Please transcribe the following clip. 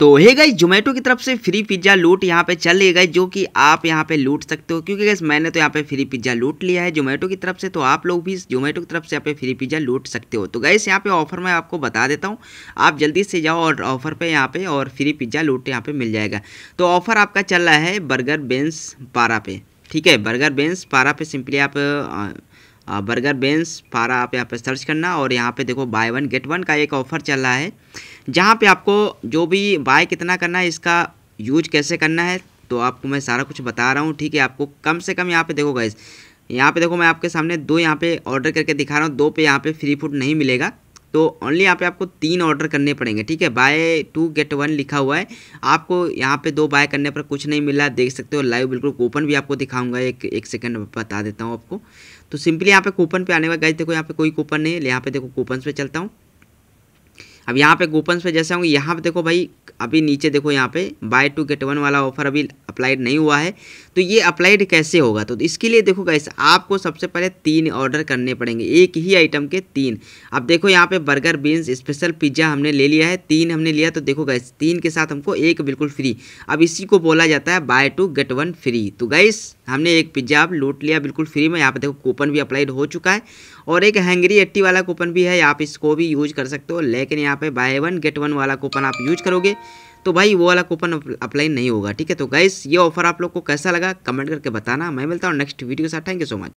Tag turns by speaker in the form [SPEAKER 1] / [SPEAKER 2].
[SPEAKER 1] तो हे गई जोमेटो की तरफ से फ्री पिज्ज़ा लूट यहाँ पे चल रही गई जो कि आप यहाँ पे लूट सकते हो क्योंकि गैस मैंने तो यहाँ पे फ्री पिज्ज़ा लूट लिया है जोमेटो की तरफ से तो आप लोग भी जोमेटो की तरफ से यहाँ पे फ्री पिज्ज़ा लूट सकते हो तो गैस यहाँ पे ऑफर मैं आपको बता देता हूँ आप जल्दी से जाओ और ऑफर पर यहाँ पर और फ्री पिज्ज़ा लूट यहाँ पर मिल जाएगा तो ऑफर आपका चल रहा है बर्गर बेंस पारा पे ठीक है बर्गर बेंस पारा पे सिंपली आप बर्गर बेंस पारा आप यहाँ पे सर्च करना और यहाँ पे देखो बाय वन गेट वन का एक ऑफ़र चल रहा है जहाँ पे आपको जो भी बाय कितना करना है इसका यूज कैसे करना है तो आपको मैं सारा कुछ बता रहा हूँ ठीक है आपको कम से कम यहाँ पे देखो गैस यहाँ पे देखो मैं आपके सामने दो यहाँ पे ऑर्डर करके दिखा रहा हूँ दो पे यहाँ पे फ्री फूड नहीं मिलेगा तो ओनली यहाँ पे आपको तीन ऑर्डर करने पड़ेंगे ठीक है बाय टू गेट वन लिखा हुआ है आपको यहाँ पे दो बाय करने पर कुछ नहीं मिला देख सकते हो लाइव बिल्कुल कूपन भी आपको दिखाऊंगा एक एक सेकेंड बता देता हूँ आपको तो सिंपली यहाँ पे कूपन पे आने का गए देखो यहाँ पे कोई कूपन नहीं है यहाँ पे देखो कूपन पे चलता हूँ अब यहाँ पे कूपन्स पे जैसे होंगे यहाँ पे देखो भाई अभी नीचे देखो यहाँ पे बाय टू गेट वन वाला ऑफर अभी अप्लाइड नहीं हुआ है तो ये अप्लाइड कैसे होगा तो इसके लिए देखो गाइस आपको सबसे पहले तीन ऑर्डर करने पड़ेंगे एक ही आइटम के तीन अब देखो यहाँ पे बर्गर बीन्स स्पेशल पिज्ज़ा हमने ले लिया है तीन हमने लिया तो देखो गैस तीन के साथ हमको एक बिल्कुल फ्री अब इसी को बोला जाता है buy two get one free तो गैस हमने एक पिज्ज़ा अब लूट लिया बिल्कुल फ्री में यहाँ पे देखो कूपन भी अप्लाइड हो चुका है और एक हैंगरी एट्टी वाला कूपन भी है आप इसको भी यूज कर सकते हो लेकिन यहाँ यहाँ पे बाय वन गेट वन वाला कूपन आप यूज करोगे तो भाई वो वाला कूपन अप्लाई नहीं होगा ठीक है तो गाइस ये ऑफर आप लोग को कैसा लगा कमेंट करके बताना मैं मिलता हूँ नेक्स्ट वीडियो के साथ थैंक यू सो मच